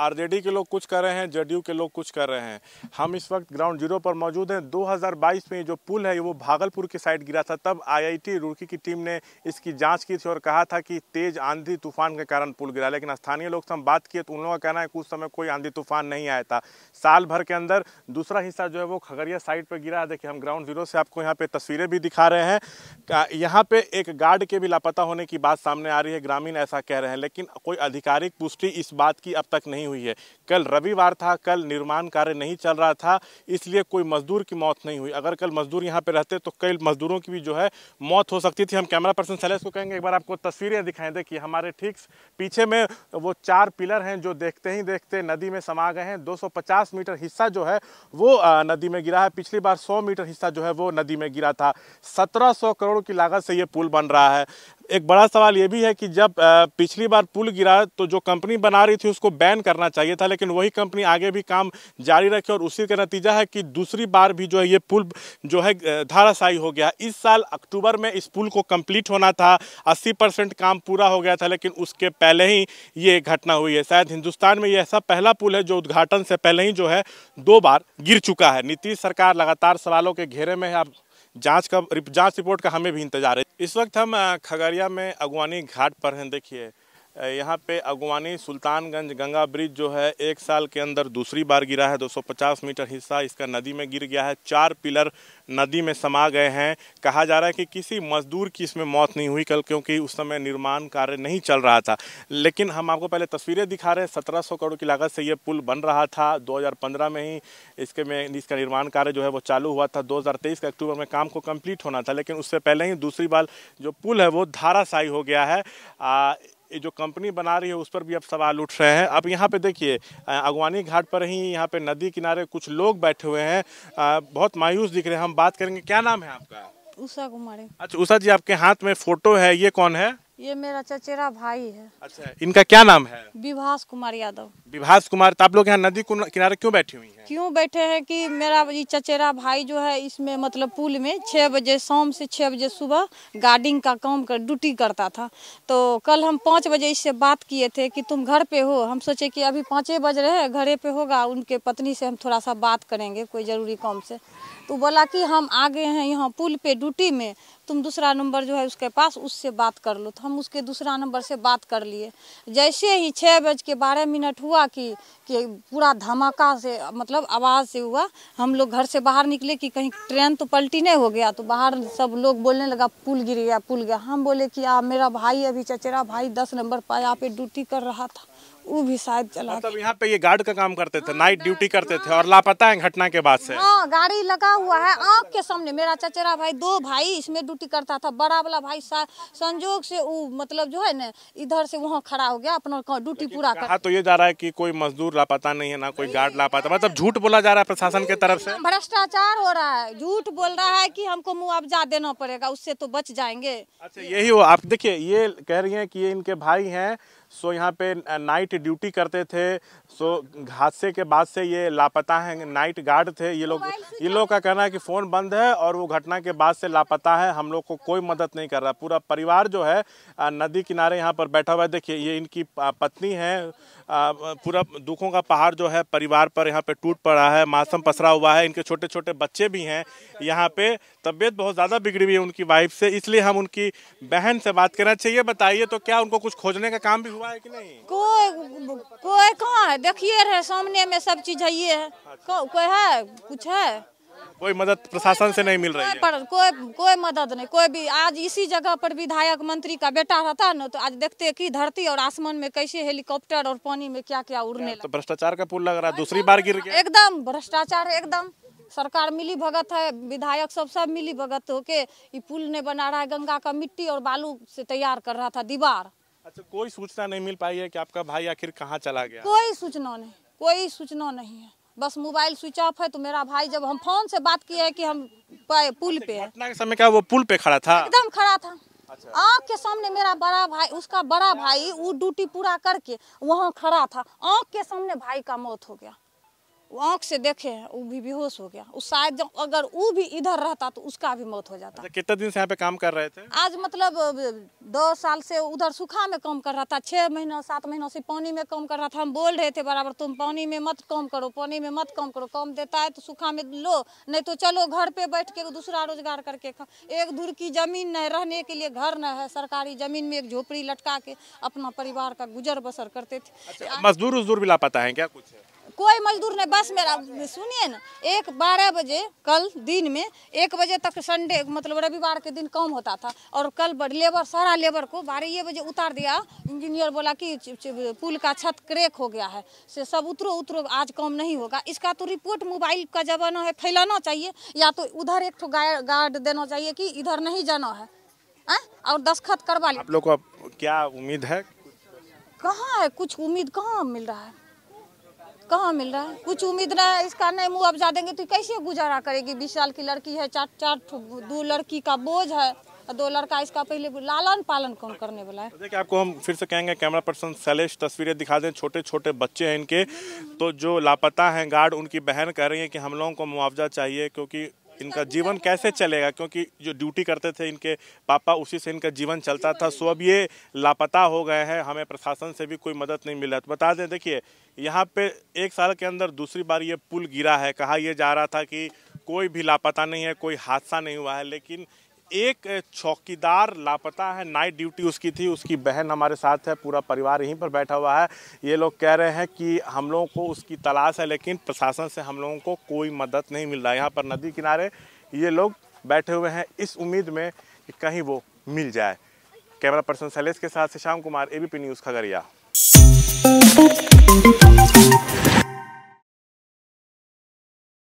RJD के लोग कुछ कर रहे हैं जेडीयू के लोग कुछ कर रहे हैं हम इस वक्त ग्राउंड जीरो पर मौजूद हैं 2022 में जो पुल है वो भागलपुर की साइड गिरा था तब आईआईटी रुड़की की टीम ने इसकी जांच की थी और कहा था कि तेज आंधी तूफान के कारण पुल गिरा लेकिन स्थानीय लोग से हम बात किए तो उन लोगों का कहना है कुछ समय कोई आंधी तूफान नहीं आया था साल भर के अंदर दूसरा हिस्सा जो है वो खगड़िया साइड पर गिरा है देखिए हम ग्राउंड जीरो से आपको यहाँ पे तस्वीरें भी दिखा रहे हैं यहाँ पे एक गार्ड के भी लापता होने की बात सामने आ रही है ग्रामीण ऐसा कह रहे हैं लेकिन कोई आधिकारिक पुष्टि इस बात की अब तक नहीं नहीं हुई है कल रविवार था कल निर्माण कार्य नहीं चल रहा था इसलिए कोई मजदूर की मौत नहीं हुई अगर कल मजदूर यहाँ पे रहते तो कई मजदूरों की भी जो है मौत हो सकती थी हम कैमरा पर्सन सैलेश को कहेंगे एक बार आपको तस्वीरें दिखाएं देखिए हमारे ठीक पीछे में वो चार पिलर हैं जो देखते ही देखते नदी में समा गए हैं दो मीटर हिस्सा जो है वो नदी में गिरा है पिछली बार सौ मीटर हिस्सा जो है वो नदी में गिरा था सत्रह करोड़ की लागत से ये पुल बन रहा है एक बड़ा सवाल ये भी है कि जब पिछली बार पुल गिरा तो जो कंपनी बना रही थी उसको बैन करना चाहिए था लेकिन वही कंपनी आगे भी काम जारी रखे और उसी का नतीजा है कि दूसरी बार भी जो है ये पुल जो है धाराशाही हो गया इस साल अक्टूबर में इस पुल को कंप्लीट होना था 80 परसेंट काम पूरा हो गया था लेकिन उसके पहले ही ये घटना हुई है शायद हिंदुस्तान में ये ऐसा पहला पुल है जो उद्घाटन से पहले ही जो है दो बार गिर चुका है नीतीश सरकार लगातार सवालों के घेरे में है अब जांच का जांच रिपोर्ट का हमें भी इंतजार है इस वक्त हम खगड़िया में अगवानी घाट पर हैं देखिए यहाँ पे अगवानी सुल्तानगंज गंगा ब्रिज जो है एक साल के अंदर दूसरी बार गिरा है 250 मीटर हिस्सा इसका नदी में गिर गया है चार पिलर नदी में समा गए हैं कहा जा रहा है कि किसी मजदूर की इसमें मौत नहीं हुई कल क्योंकि उस समय निर्माण कार्य नहीं चल रहा था लेकिन हम आपको पहले तस्वीरें दिखा रहे हैं सत्रह करोड़ की लागत से ये पुल बन रहा था दो में ही इसके में इसका निर्माण कार्य जो है वो चालू हुआ था दो के अक्टूबर में काम को कंप्लीट होना था लेकिन उससे पहले ही दूसरी बार जो पुल है वो धाराशाही हो गया है जो कंपनी बना रही है उस पर भी अब सवाल उठ रहे हैं अब यहाँ पे देखिए अगवानी घाट पर ही यहाँ पे नदी किनारे कुछ लोग बैठे हुए हैं बहुत मायूस दिख रहे हैं हम बात करेंगे क्या नाम है आपका उषा कुमारी अच्छा उषा जी आपके हाथ में फोटो है ये कौन है ये मेरा चचेरा भाई है अच्छा इनका क्या नाम है विभास कुमार यादव विभास कुमार तो आप लोग यहाँ नदी किनारे क्यों बैठी हुई हैं क्यों बैठे हैं कि मेरा ये चचेरा भाई जो है इसमें मतलब पुल में छह बजे शाम से छह बजे सुबह गार्डिंग का काम कर ड्यूटी करता था तो कल हम पाँच बजे इससे बात किए थे कि तुम घर पे हो हम सोचे कि अभी पाँचे बज रहे हैं घरे पे होगा उनके पत्नी से हम थोड़ा सा बात करेंगे कोई ज़रूरी काम से तो बोला कि हम आ गए हैं यहाँ पुल पे ड्यूटी में तुम दूसरा नंबर जो है उसके पास उससे बात कर लो तो हम उसके दूसरा नंबर से बात कर लिए जैसे ही छः बज के बारह मिनट हुआ कि, कि पूरा धमाका से मतलब आवाज़ से हुआ हम लोग घर से बाहर निकले कि कहीं ट्रेन तो पलटी नहीं हो गया तो बाहर सब लोग बोलने लगा पुल गिर गया पुल गया हम बोले कि आ मेरा भाई अभी चचेरा भाई दस नंबर पाया पे ड्यूटी कर रहा था वो भी शायद चला मतलब यहाँ पे ये गार्ड का काम करते थे हाँ, नाइट ड्यूटी करते हाँ। थे और लापता है घटना के बाद से हाँ गाड़ी लगा हुआ है आँख के सामने मेरा चचेरा भाई दो भाई इसमें ड्यूटी करता था बड़ा वाला भाई संजोग से वो मतलब जो है ना इधर से वहाँ खड़ा हो गया अपना ड्यूटी पूरा कर तो ये जा रहा है की कोई मजदूर लापता नहीं है ना कोई गार्ड लापता मतलब झूठ बोला जा रहा है प्रशासन के तरफ से भ्रष्टाचार हो रहा है झूठ बोल रहा है की हमको मुआवजा देना पड़ेगा उससे तो बच जाएंगे अच्छा यही हो आप देखिये ये कह रही है की इनके भाई है सो यहाँ पे नाइट ड्यूटी करते थे सो हादसे के बाद से ये लापता हैं नाइट गार्ड थे ये लोग ये लोग का कहना है कि फ़ोन बंद है और वो घटना के बाद से लापता है हम लोग को कोई मदद नहीं कर रहा पूरा परिवार जो है नदी किनारे यहाँ पर बैठा हुआ है देखिए ये इनकी पत्नी है पूरा दुखों का पहाड़ जो है परिवार पर यहाँ पर टूट पड़ा है मासम पसरा हुआ है इनके छोटे छोटे बच्चे भी हैं यहाँ पर तबीयत बहुत ज़्यादा बिगड़ी हुई है उनकी वाइफ से इसलिए हम उनकी बहन से बात करना चाहिए बताइए तो क्या उनको कुछ खोजने का काम भी हुआ कि नहीं कोई कोई कहाँ है देखिए रहे सामने में सब चीज है ये है अच्छा। को, कोई है कुछ है कोई मदद प्रशासन से नहीं मिल रही है कोई कोई मदद नहीं कोई भी आज इसी जगह पर विधायक मंत्री का बेटा रहता ना तो आज देखते कि धरती और आसमान में कैसे हेलीकॉप्टर और पानी में क्या क्या तो उड़ने तो भ्रष्टाचार का पुल लग रहा है दूसरी बार गिर गया एकदम भ्रष्टाचार एकदम सरकार मिली भगत है विधायक सब सब मिली भगत होके ये पुल ने बना रहा है गंगा का मिट्टी और बालू से तैयार कर रहा था दीवार अच्छा कोई सूचना नहीं मिल पाई है कि आपका भाई आखिर कहाँ चला गया कोई सूचना नहीं कोई सूचना नहीं है बस मोबाइल स्विच ऑफ है तो मेरा भाई जब हम फोन से बात किए कि हम पुल पे घटना के समय क्या वो पुल पे खड़ा था एकदम खड़ा था अच्छा। आँख के सामने मेरा बड़ा भाई उसका बड़ा भाई वो ड्यूटी पूरा करके वहाँ खड़ा था आँख के सामने भाई का मौत हो गया आँख से देखे वो भी बेहोश हो गया उस शायद अगर वो भी इधर रहता तो उसका भी मौत हो जाता अच्छा, कितने दिन से यहाँ पे काम कर रहे थे आज मतलब दो साल से उधर सूखा में काम कर रहा था छः महीना सात महीनों से पानी में काम कर रहा था हम बोल रहे थे बराबर तुम पानी में मत काम करो पानी में मत काम करो काम देता है तो सूखा में लो नहीं तो चलो घर पे बैठ के दूसरा रोजगार करके एक दूर की जमीन न रहने के लिए घर न है सरकारी जमीन में एक झोपड़ी लटका के अपना परिवार का गुजर बसर करते थे अच्छा, मजदूर उजदूर भी लापता है क्या कुछ है? कोई मजदूर नहीं बस मेरा सुनिए ना एक बारह बजे कल दिन में एक बजे तक संडे मतलब रविवार के दिन काम होता था और कल लेबर सारा लेबर को बारह बजे उतार दिया इंजीनियर बोला कि पुल का छत क्रेक हो गया है से सब उतरो उतरो आज काम नहीं होगा इसका तो रिपोर्ट मोबाइल का जमाना है फैलाना चाहिए या तो उधर एक गार्ड देना चाहिए कि इधर नहीं जाना है आ? और दस्खत करवा लिया आप लोग को क्या उम्मीद है कहाँ है कुछ उम्मीद कहाँ मिल रहा है कहाँ मिल रहा है कुछ उम्मीद ना है इसका नहीं मुआवजा देंगे तो कैसे गुजारा करेगी बीस साल की लड़की है चार चार दो लड़की का बोझ है दो लड़का इसका पहले लालन पालन कौन करने वाला है तो देखिए आपको हम फिर से कहेंगे कैमरा पर्सन शैलेश तस्वीरें दिखा दें छोटे छोटे बच्चे हैं इनके तो जो लापता हैं गार्ड उनकी बहन कह रही है कि हम लोगों को मुआवजा चाहिए क्योंकि इनका जीवन कैसे चलेगा क्योंकि जो ड्यूटी करते थे इनके पापा उसी से इनका जीवन चलता था सो अब ये लापता हो गए हैं हमें प्रशासन से भी कोई मदद नहीं मिला तो बता दें देखिए यहाँ पे एक साल के अंदर दूसरी बार ये पुल गिरा है कहा यह जा रहा था कि कोई भी लापता नहीं है कोई हादसा नहीं हुआ है लेकिन एक चौकीदार लापता है नाइट ड्यूटी उसकी थी उसकी बहन हमारे साथ है पूरा परिवार यहीं पर बैठा हुआ है ये लोग कह रहे हैं कि हम लोगों को उसकी तलाश है लेकिन प्रशासन से हम लोगों को कोई मदद नहीं मिल रहा है यहाँ पर नदी किनारे ये लोग बैठे हुए हैं इस उम्मीद में कि कहीं वो मिल जाए कैमरा पर्सन शैलेश के साथ से श्याम कुमार ए न्यूज़ खगड़िया